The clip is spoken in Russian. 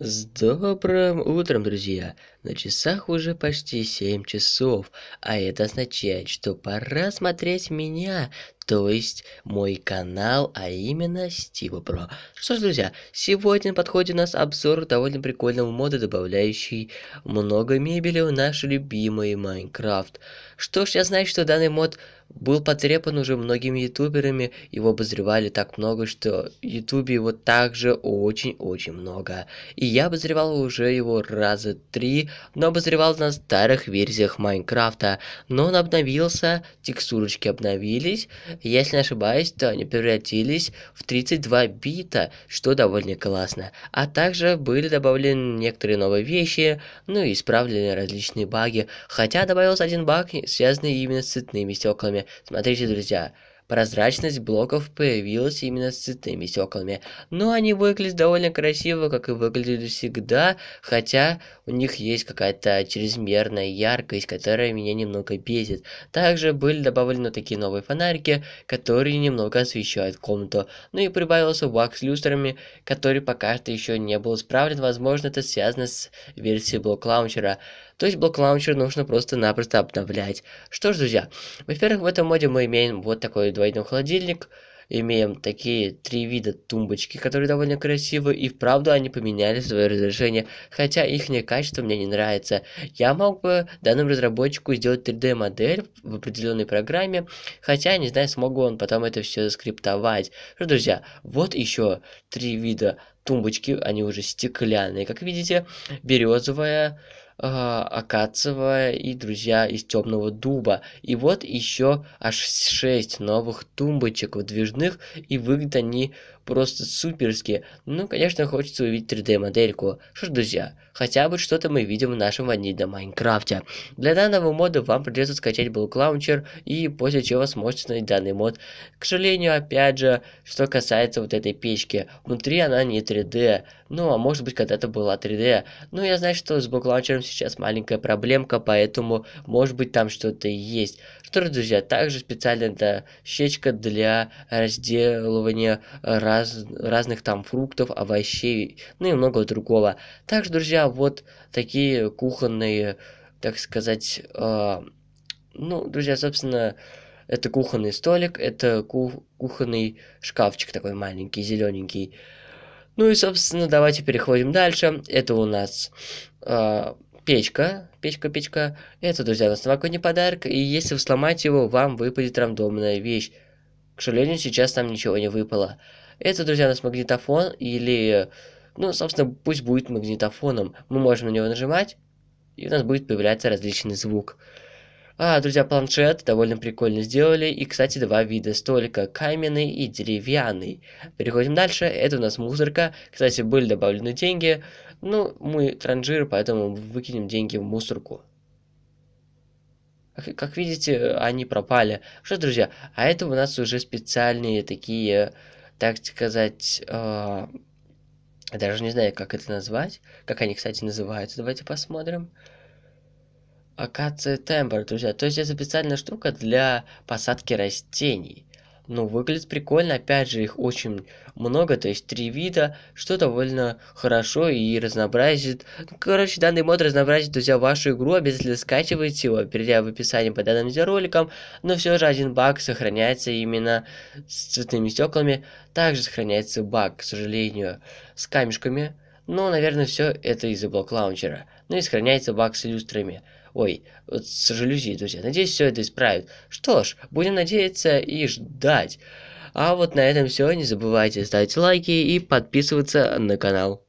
С добрым утром, друзья! На часах уже почти 7 часов, а это означает, что пора смотреть меня то есть мой канал, а именно Стива Про. Что ж, друзья, сегодня подходит у нас обзор довольно прикольного мода, добавляющий много мебели в наш любимый Майнкрафт. Что ж, я знаю, что данный мод был потрепан уже многими ютуберами, его обозревали так много, что ютубе его также очень-очень много. И я обозревал уже его раза три, но обозревал на старых версиях Майнкрафта. Но он обновился, текстурочки обновились, если не ошибаюсь, то они превратились в 32 бита, что довольно классно. А также были добавлены некоторые новые вещи, ну и исправлены различные баги, хотя добавился один баг, связанный именно с цветными стеклами. Смотрите, друзья, Прозрачность блоков появилась именно с цветными стеклами, но они выглядят довольно красиво, как и выглядели всегда, хотя у них есть какая-то чрезмерная яркость, которая меня немного бесит. Также были добавлены такие новые фонарики, которые немного освещают комнату, ну и прибавился баг с люстрами, который пока что еще не был исправлен, возможно это связано с версией блок-лаунчера. То есть блок лаунчер нужно просто-напросто обновлять. Что ж, друзья, во-первых, в этом моде мы имеем вот такой двойной холодильник, имеем такие три вида тумбочки, которые довольно красивые, и вправду они поменяли свое разрешение, хотя их качество мне не нравится. Я мог бы данному разработчику сделать 3D-модель в определенной программе, хотя не знаю, смогу он потом это все скриптовать. Что, друзья, вот еще три вида тумбочки, они уже стеклянные, как видите, березовая, а, акациевая и друзья из темного дуба. И вот еще аж 6 новых тумбочек выдвижных, и выглядят они просто суперски. Ну, конечно, хочется увидеть 3D-модельку. Что ж, друзья, хотя бы что-то мы видим в нашем ванильном Майнкрафте. Для данного мода вам придется скачать Bulk Launcher, и после чего сможете найти данный мод. К сожалению, опять же, что касается вот этой печки, внутри она не 3D, ну а может быть когда-то была 3D. ну я знаю, что с Bulk Launcher сейчас маленькая проблемка, поэтому может быть там что-то есть. Что ж, друзья, также специально да, щечка для разделывания раз раз, разных там фруктов, овощей, ну и много другого. Также, друзья, вот такие кухонные, так сказать, э, ну, друзья, собственно, это кухонный столик, это ку кухонный шкафчик такой маленький, зелененький. Ну и, собственно, давайте переходим дальше. Это у нас э, печка, печка, печка. Это, друзья, у нас новогодний подарок, и если вы сломаете его, вам выпадет рандомная вещь. К сожалению, сейчас там ничего не выпало. Это, друзья, у нас магнитофон или... Ну, собственно, пусть будет магнитофоном. Мы можем на него нажимать, и у нас будет появляться различный звук. А, друзья, планшет довольно прикольно сделали. И, кстати, два вида столика, каменный и деревянный. Переходим дальше. Это у нас мусорка. Кстати, были добавлены деньги. Ну, мы транжир, поэтому выкинем деньги в мусорку. Как, как видите, они пропали. Что, друзья, а это у нас уже специальные такие так сказать, э, даже не знаю, как это назвать, как они, кстати, называются, давайте посмотрим. Акация тембр, друзья, то есть это специальная штука для посадки растений. Ну, выглядит прикольно. Опять же, их очень много, то есть три вида, что довольно хорошо и разнообразит. Ну, короче, данный мод разнообразит, друзья, вашу игру. Обязательно скачивайте его, перейдя в описание под данным видеороликом. Но все же один баг сохраняется именно с цветными стеклами. Также сохраняется баг, к сожалению, с камешками. Но, наверное, все это из-за блок лаунчера. Ну и сохраняется баг с люстрами. Ой, вот с жалюзи, друзья. Надеюсь, все это исправит. Что ж, будем надеяться и ждать. А вот на этом все. Не забывайте ставить лайки и подписываться на канал.